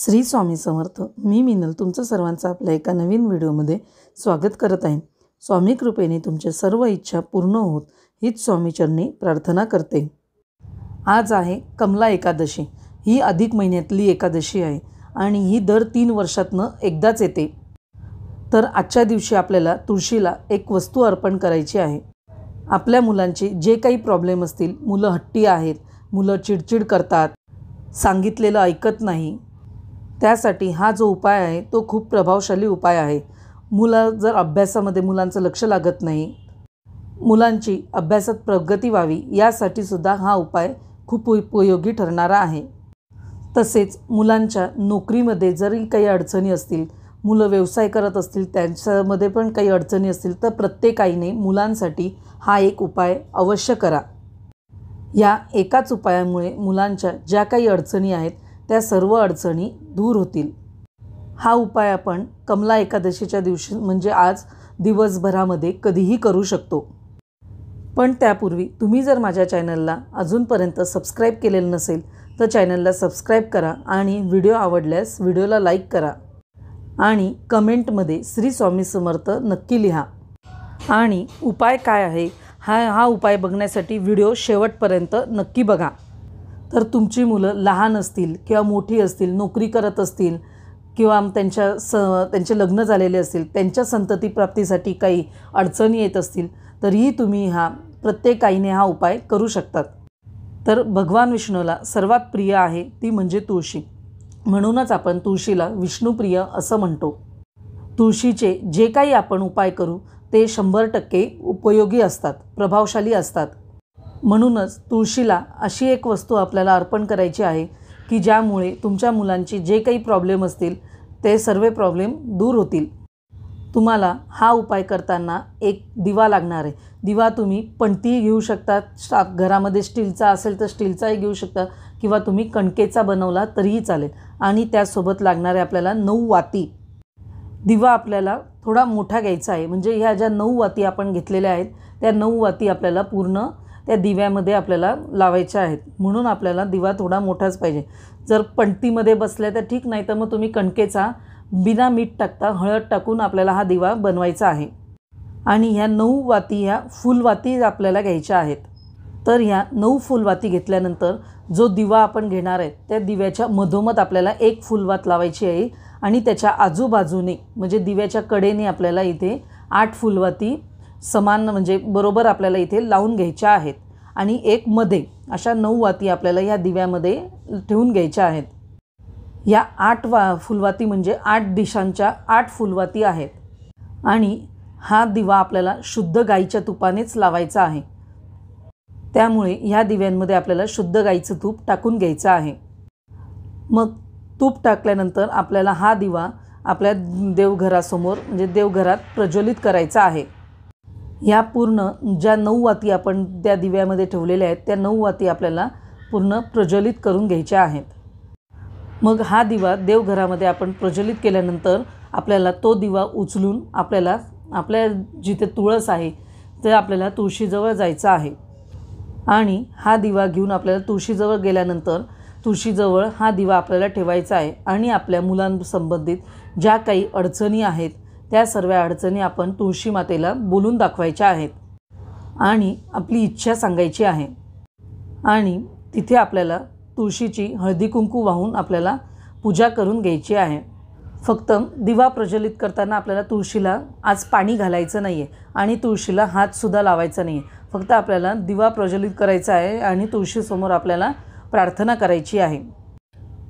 श्री स्वामी समर्थ मी मिनल तुमचं सर्वांचं आपल्या एका नवीन व्हिडिओमध्ये स्वागत करत आहे स्वामी कृपेने तुमच्या सर्व इच्छा पूर्ण होत हीच स्वामीचरणी प्रार्थना करते आज आहे कमला एकादशी ही अधिक महिन्यातली एकादशी आहे आणि ही दर तीन वर्षातनं एकदाच येते तर आजच्या दिवशी आपल्याला तुळशीला एक वस्तू अर्पण करायची आहे आपल्या मुलांचे जे काही प्रॉब्लेम असतील मुलं हट्टी आहेत मुलं चिडचिड करतात सांगितलेलं ऐकत नाही त्यासाठी हा जो उपाय आहे तो खूप प्रभावशाली उपाय आहे मुलं जर अभ्यासामध्ये मुलांचं लक्ष लागत नाही मुलांची अभ्यासात प्रगती व्हावी यासाठी सुद्धा हा उपाय खूप उपयोगी ठरणारा आहे तसेच मुलांच्या नोकरीमध्ये जरी काही अडचणी असतील मुलं व्यवसाय करत असतील त्यांच्यामध्ये पण काही अडचणी असतील तर प्रत्येक आईने मुलांसाठी हा एक उपाय अवश्य करा या एकाच उपायामुळे मुलांच्या ज्या काही अडचणी आहेत त्या सर्व अडचणी दूर होतील हा उपाय आपण कमला एकादशीच्या दिवशी म्हणजे आज दिवसभरामध्ये कधीही करू शकतो पण त्यापूर्वी तुम्ही जर माझ्या चॅनलला अजूनपर्यंत सबस्क्राईब केलेलं नसेल तर चॅनलला सबस्क्राईब करा आणि व्हिडिओ आवडल्यास व्हिडिओला लाईक करा आणि कमेंटमध्ये श्री स्वामी समर्थ नक्की लिहा आणि उपाय काय आहे हा हा उपाय बघण्यासाठी व्हिडिओ शेवटपर्यंत नक्की बघा तर तुमची मुलं लहान असतील किंवा मोठी असतील नोकरी करत असतील किंवा त्यांच्या स त्यांचे लग्न झालेले असतील त्यांच्या संततीप्राप्तीसाठी काही अडचणी येत असतील तरीही तुम्ही हा प्रत्येक आईने हा उपाय करू शकतात तर भगवान विष्णूला सर्वात प्रिय आहे ती म्हणजे तुळशी म्हणूनच आपण तुळशीला विष्णुप्रिय असं म्हणतो तुळशीचे जे काही आपण उपाय करू ते शंभर टक्के उपयोगी असतात प्रभावशाली असतात म्हणूनच तुळशीला अशी एक वस्तू आपल्याला अर्पण करायची आहे की ज्यामुळे तुमच्या मुलांची जे काही प्रॉब्लेम असतील ते सर्व प्रॉब्लेम दूर होतील तुम्हाला हा उपाय करताना एक दिवा लागणार आहे दिवा तुम्ही पणतीही घेऊ शकता स्टा घरामध्ये स्टीलचा असेल तर स्टीलचाही घेऊ शकता किंवा तुम्ही कणकेचा बनवला तरीही चालेल आणि त्यासोबत लागणारे आपल्याला नऊ वाती दिवा आपल्याला थोडा मोठा घ्यायचा आहे म्हणजे ह्या ज्या नऊ वाती आपण घेतलेल्या आहेत त्या नऊ वाती आपल्याला पूर्ण त्या दिव्यामध्ये आपल्याला लावायच्या आहेत म्हणून आपल्याला दिवा थोडा मोठाच पाहिजे जर पणतीमध्ये बसल्या तर ठीक नाही तर मग तुम्ही कणकेचा बिना मीठ टाकता हळद टाकून आपल्याला हा दिवा बनवायचा आहे आणि ह्या नऊ वाती ह्या फुलवाती आपल्याला घ्यायच्या आहेत तर ह्या नऊ फुलवाती घेतल्यानंतर जो दिवा आपण घेणार आहे त्या दिव्याच्या मधोमध आपल्याला एक फुलवात लावायची आहे आणि त्याच्या आजूबाजूने म्हणजे दिव्याच्या कडेने आपल्याला इथे आठ फुलवाती समान म्हणजे बरोबर आपल्याला इथे लावून घ्यायच्या आहेत आणि एक मध्ये अशा नऊ वाती आपल्याला या दिव्यामध्ये ठेवून घ्यायच्या आहेत या आठ वा फुलवाती म्हणजे आठ दिशांच्या आठ फुलवाती आहेत आणि हा दिवा आपल्याला शुद्ध गाईच्या तुपानेच लावायचा आहे त्यामुळे ह्या दिव्यांमध्ये आपल्याला शुद्ध गाईचं तूप टाकून घ्यायचं आहे मग तूप टाकल्यानंतर आपल्याला हा दिवा आपल्या देवघरासमोर म्हणजे देवघरात प्रज्वलित करायचा आहे ह्या पूर्ण ज्या नऊ वाती आपण त्या दिव्यामध्ये ठेवलेल्या आहेत त्या नऊ वाती आपल्याला पूर्ण प्रज्वलित करून घ्यायच्या आहेत मग हा दिवा देवघरामध्ये आपण प्रज्वलित केल्यानंतर आपल्याला तो दिवा उचलून आपल्याला आपल्या जिथे तुळस आहे ते आपल्याला तुळशीजवळ जायचं आहे आणि हा दिवा घेऊन आपल्याला तुळशीजवळ गेल्यानंतर तुळशीजवळ हा दिवा आपल्याला ठेवायचा आहे आणि आपल्या मुलांसंबंधित ज्या काही अडचणी आहेत त्या सर्व अडचणी आपण तुळशी मातेला बोलून दाखवायच्या आहेत आणि आपली इच्छा सांगायची आहे आणि तिथे आपल्याला तुळशीची हळदी कुंकू वाहून आपल्याला पूजा करून घ्यायची आहे फक्त दिवा प्रज्वलित करताना आपल्याला तुळशीला आज पाणी घालायचं नाही आहे आणि तुळशीला हातसुद्धा लावायचा नाही आहे फक्त आपल्याला दिवा प्रज्वलित करायचा आहे आणि तुळशीसमोर आपल्याला प्रार्थना करायची आहे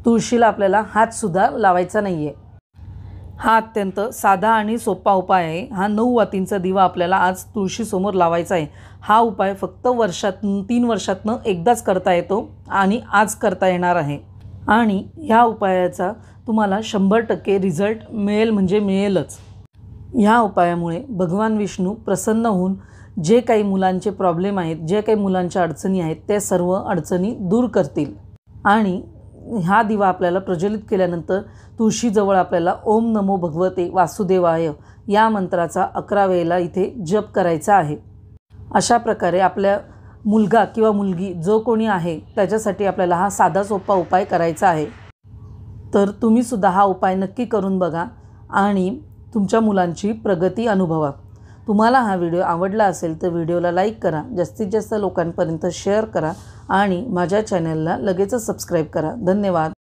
तुळशीला आपल्याला हातसुद्धा लावायचा नाही आहे हा अत्यंत साधा आणि सोपा उपाय आहे हा नऊ वातींचा दिवा आपल्याला आज तुळशीसमोर लावायचा आहे हा उपाय फक्त वर्षात तीन वर्षातनं एकदाच करता येतो आणि आज करता येणार आहे आणि ह्या उपायाचा तुम्हाला शंभर टक्के रिझल्ट मिळेल म्हणजे मिळेलच ह्या उपायामुळे भगवान विष्णू प्रसन्न होऊन जे काही मुलांचे प्रॉब्लेम आहेत जे काही मुलांच्या अडचणी आहेत त्या सर्व अडचणी दूर करतील आणि हा दिवा आपल्याला प्रज्वलित केल्यानंतर तुळशीजवळ आपल्याला ओम नमो भगवते वासुदेवाय या मंत्राचा अकरा वेळेला इथे जप करायचा आहे अशा प्रकारे आपल्या मुलगा किंवा मुलगी जो कोणी आहे त्याच्यासाठी आपल्याला हा साधा सोपा उपाय करायचा आहे तर तुम्हीसुद्धा हा उपाय नक्की करून बघा आणि तुमच्या मुलांची प्रगती अनुभवा तुम्हाला हा व्हिडिओ आवडला असेल तर व्हिडिओला लाईक करा जास्तीत जास्त लोकांपर्यंत शेअर करा आणि माझ्या चॅनलला लगेचच सबस्क्राईब करा धन्यवाद